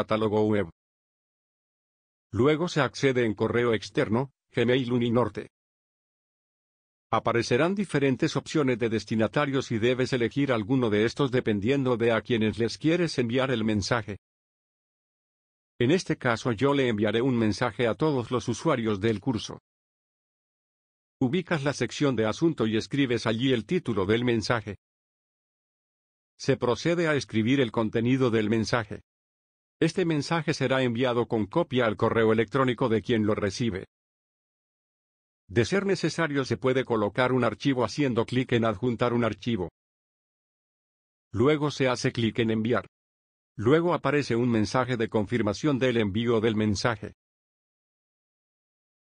catálogo web. Luego se accede en correo externo, Gmail Uninorte. Aparecerán diferentes opciones de destinatarios y debes elegir alguno de estos dependiendo de a quienes les quieres enviar el mensaje. En este caso yo le enviaré un mensaje a todos los usuarios del curso. Ubicas la sección de asunto y escribes allí el título del mensaje. Se procede a escribir el contenido del mensaje. Este mensaje será enviado con copia al correo electrónico de quien lo recibe. De ser necesario se puede colocar un archivo haciendo clic en adjuntar un archivo. Luego se hace clic en enviar. Luego aparece un mensaje de confirmación del envío del mensaje.